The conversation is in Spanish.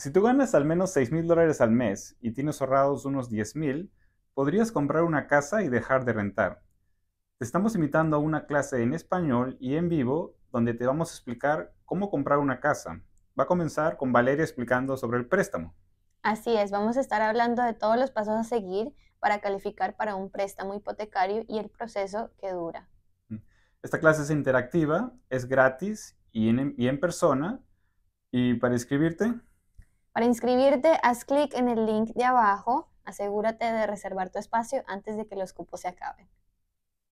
Si tú ganas al menos 6 mil dólares al mes y tienes ahorrados unos 10 mil, podrías comprar una casa y dejar de rentar. Te estamos invitando a una clase en español y en vivo donde te vamos a explicar cómo comprar una casa. Va a comenzar con Valeria explicando sobre el préstamo. Así es, vamos a estar hablando de todos los pasos a seguir para calificar para un préstamo hipotecario y el proceso que dura. Esta clase es interactiva, es gratis y en, y persona. Y para inscribirte, para inscribirte, haz clic en el link de abajo. Asegúrate de reservar tu espacio antes de que los cupos se acaben.